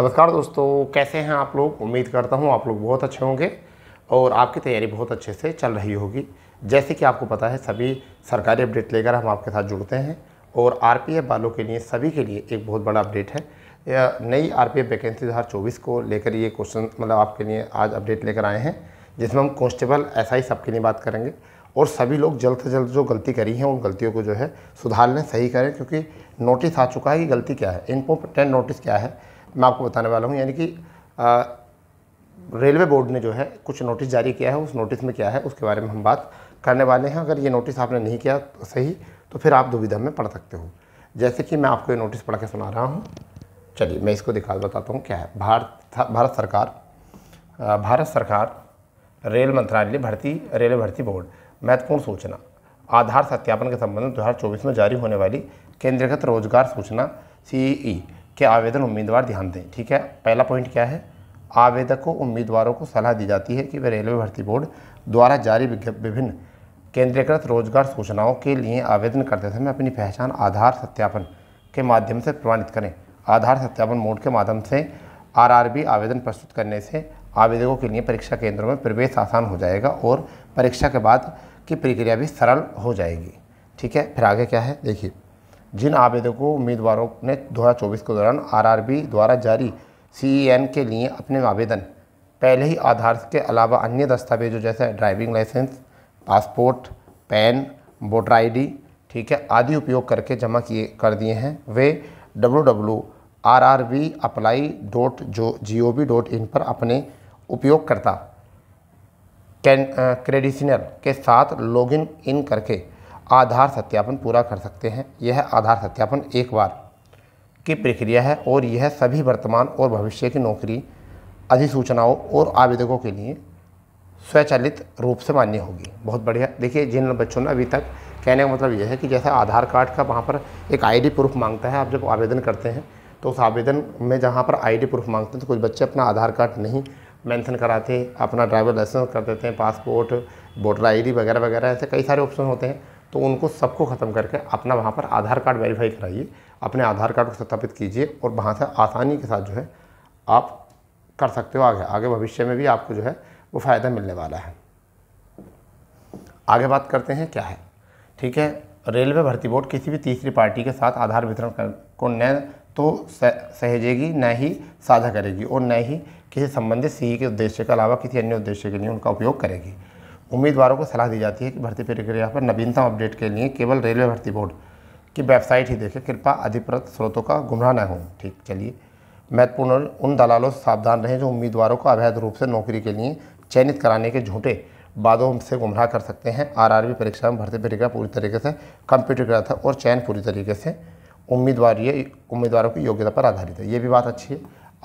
नमस्कार दोस्तों कैसे हैं आप लोग उम्मीद करता हूं आप लोग बहुत अच्छे होंगे और आपकी तैयारी बहुत अच्छे से चल रही होगी जैसे कि आपको पता है सभी सरकारी अपडेट लेकर हम आपके साथ जुड़ते हैं और आरपीएफ वालों के लिए सभी के लिए एक बहुत बड़ा अपडेट है नई आर पी वैकेंसी दो को लेकर ये क्वेश्चन मतलब आपके लिए आज अपडेट लेकर आए हैं जिसमें हम कॉन्स्टेबल एस आई सबके लिए बात करेंगे और सभी लोग जल्द से जल्द जो गलती करी है उन गलतियों को जो है सुधार लें सही करें क्योंकि नोटिस आ चुका है कि गलती क्या है टेन नोटिस क्या है मैं आपको बताने वाला हूँ यानी कि रेलवे बोर्ड ने जो है कुछ नोटिस जारी किया है उस नोटिस में क्या है उसके बारे में हम बात करने वाले हैं अगर ये नोटिस आपने नहीं किया तो सही तो फिर आप दुविधा में पढ़ सकते हो जैसे कि मैं आपको ये नोटिस पढ़ के सुना रहा हूँ चलिए मैं इसको दिखा बताता हूँ क्या है भारत भारत सरकार भारत सरकार रेल मंत्रालय भर्ती रेलवे भर्ती बोर्ड महत्वपूर्ण सूचना आधार सत्यापन के संबंध में दो में जारी होने वाली केंद्रगत रोजगार सूचना सी के आवेदन उम्मीदवार ध्यान दें ठीक है पहला पॉइंट क्या है आवेदकों उम्मीदवारों को सलाह दी जाती है कि वे रेलवे भर्ती बोर्ड द्वारा जारी विभिन्न केंद्रीकृत रोजगार सूचनाओं के लिए आवेदन करते समय अपनी पहचान आधार सत्यापन के माध्यम से प्रमाणित करें आधार सत्यापन मोड के माध्यम से आरआरबी आवेदन प्रस्तुत करने से आवेदकों के लिए परीक्षा केंद्रों में प्रवेश आसान हो जाएगा और परीक्षा के बाद की प्रक्रिया भी सरल हो जाएगी ठीक है फिर आगे क्या है देखिए जिन आवेदकों उम्मीदवारों ने दो के दौरान आरआरबी द्वारा जारी सीईएन e के लिए अपने आवेदन पहले ही आधार के अलावा अन्य दस्तावेजों जैसे driving licence passport PAN voter ID ठीक है आदि उपयोग करके जमा किए कर दिए हैं वे W W R R V apply dot जो G O V dot in पर अपने उपयोगकर्ता क्रेडिशनर के साथ लॉगिन इन करके आधार सत्यापन पूरा कर सकते हैं यह आधार सत्यापन एक बार की प्रक्रिया है और यह सभी वर्तमान और भविष्य की नौकरी अधिसूचनाओं और आवेदकों के लिए स्वचालित रूप से मान्य होगी बहुत बढ़िया देखिए जिन बच्चों ने अभी तक कहने का मतलब यह है कि जैसे आधार कार्ड का वहाँ पर एक आईडी प्रूफ मांगता है आप जब आवेदन करते हैं तो उस आवेदन में जहाँ पर आईडी प्रूफ मांगते हैं तो कुछ बच्चे अपना आधार कार्ड नहीं मेंशन कराते अपना ड्राइवर लाइसेंस कर देते हैं पासपोर्ट वोटर आई वगैरह वगैरह ऐसे कई सारे ऑप्शन होते हैं तो उनको सबको ख़त्म करके अपना वहाँ पर आधार कार्ड वेरीफाई कराइए अपने आधार कार्ड को सत्यापित कीजिए और वहाँ से आसानी के साथ जो है आप कर सकते हो आगे आगे भविष्य में भी आपको जो है वो फ़ायदा मिलने वाला है आगे बात करते हैं क्या है ठीक है रेलवे भर्ती बोर्ड किसी भी तीसरी पार्टी के साथ आधार वितरण को न तो सहेजेगी न ही साझा करेगी और न ही किसी संबंधित सीई के उद्देश्य के अलावा किसी अन्य उद्देश्य के लिए उनका उपयोग करेगी उम्मीदवारों को सलाह दी जाती है कि भर्ती प्रक्रिया पर नवीनतम अपडेट के लिए केवल रेलवे भर्ती बोर्ड की वेबसाइट ही देखें कृपा अधिप्रत स्रोतों का गुमराह न हो ठीक चलिए महत्वपूर्ण उन दलालों से सावधान रहें जो उम्मीदवारों को अवैध रूप से नौकरी के लिए चयनित कराने के झूठे बादों से गुमराह कर सकते हैं आरआरबी परीक्षा में भर्ती प्रक्रिया पूरी तरीके से कंप्यूटरकृत है और चयन पूरी तरीके से उम्मीदवार उम्मीदवारों की योग्यता पर आधारित है ये भी बात अच्छी है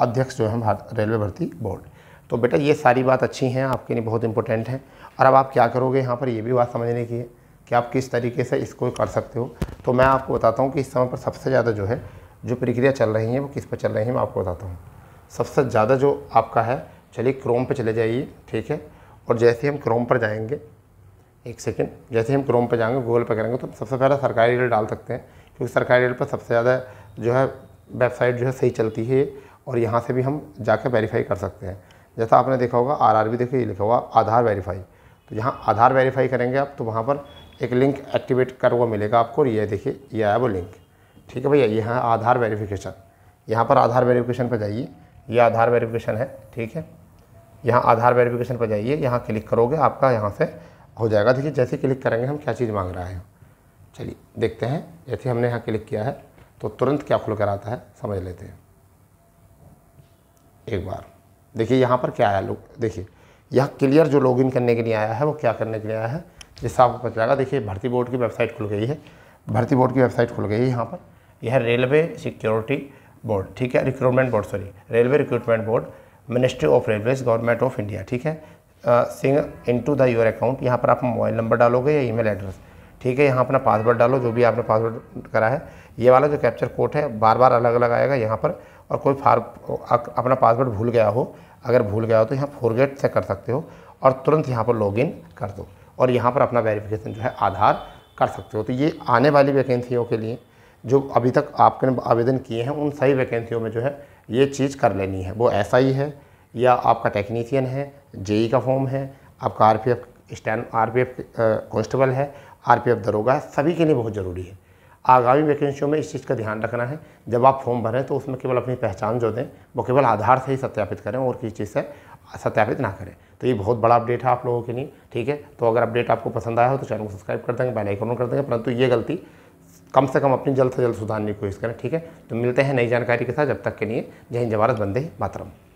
अध्यक्ष जो है भारत रेलवे भर्ती बोर्ड तो बेटा ये सारी बात अच्छी हैं आपके लिए बहुत इंपॉर्टेंट हैं और अब आप क्या करोगे यहाँ पर ये भी बात समझने की है कि आप किस तरीके से इसको कर सकते हो तो मैं आपको बताता हूँ कि इस समय पर सबसे ज़्यादा जो है जो प्रक्रिया चल रही है वो किस पर चल रही है मैं आपको बताता हूँ सबसे ज़्यादा जो आपका है चलिए क्रोम पर चले जाइए ठीक है और जैसे हम क्रोम पर जाएंगे एक सेकेंड जैसे हम क्रोम पर जाएंगे गूगल पर करेंगे तो सबसे पहले सरकारी रेट डाल सकते हैं क्योंकि सरकारी रेट पर सबसे ज़्यादा जो है वेबसाइट जो है सही चलती है और यहाँ से भी हम जाकर वेरीफाई कर सकते हैं जैसा आपने देखा होगा आर आर बी ये लिखा हुआ आधार वेरीफाई तो यहाँ आधार वेरीफाई करेंगे आप तो वहाँ पर एक लिंक एक्टिवेट कर वो मिलेगा आपको ये देखिए ये आया वो लिंक ठीक है भैया ये है आधार वेरीफिकेशन यहाँ पर आधार वेरीफिकेशन पर जाइए ये आधार वेरीफिकेशन है ठीक है यहाँ आधार वेरीफिकेशन पर जाइए यहाँ क्लिक करोगे आपका यहाँ से हो जाएगा देखिए जैसे क्लिक करेंगे हम क्या चीज़ मांग रहे हैं चलिए देखते हैं जैसे हमने यहाँ क्लिक किया है तो तुरंत क्या खुल कर आता है समझ लेते हैं एक बार देखिए यहाँ पर क्या आया लोग देखिए यहाँ क्लियर जो लॉगिन करने के लिए आया है वो क्या करने के लिए आया है जिससे आपको पता चलेगा देखिए भर्ती बोर्ड की वेबसाइट खुल गई है भर्ती बोर्ड की वेबसाइट खुल गई है यहाँ पर यह रेलवे सिक्योरिटी बोर्ड ठीक है recruitment board sorry railway recruitment board ministry of railways government of India ठीक है सिंग in to the your account यहाँ पर आप मोबाइल नंबर डालोगे या ई एड्रेस ठीक है यहाँ अपना पासवर्ड डालो जो भी आपने पासवर्ड करा है ये वाला जो कैप्चर कोड है बार बार अलग अलग आएगा यहाँ पर और कोई फार अपना पासवर्ड भूल गया हो अगर भूल गया हो तो यहाँ फोरगेट से कर सकते हो और तुरंत यहाँ पर लॉगिन कर दो और यहाँ पर अपना वेरिफिकेशन जो है आधार कर सकते हो तो ये आने वाली वैकेंसीयों के लिए जो अभी तक आपने आवेदन किए हैं उन सही वैकेंसीयों में जो है ये चीज़ कर लेनी है वो ऐसा ही है या आपका टेक्नीशियन है जेई e का फॉर्म है आपका आर स्टैंड एफ कांस्टेबल है आर एफ दरोगा सभी के लिए बहुत ज़रूरी है आगामी वैकेंसियों में इस चीज़ का ध्यान रखना है जब आप फॉर्म भरें तो उसमें केवल अपनी पहचान जो दें वो केवल आधार से ही सत्यापित करें और किसी चीज़ से सत्यापित ना करें तो ये बहुत बड़ा अपडेट है आप लोगों के लिए ठीक है तो अगर अपडेट आपको पसंद आया हो तो चैनल को सब्सक्राइब कर देंगे बेल आइकन कर देंगे परंतु ये गलती कम से कम अपनी जल्द से जल्द सुधारने की कोशिश करें ठीक है तो मिलते हैं नई जानकारी के साथ जब तक के लिए जय हिंद जवारत बंदे मातरम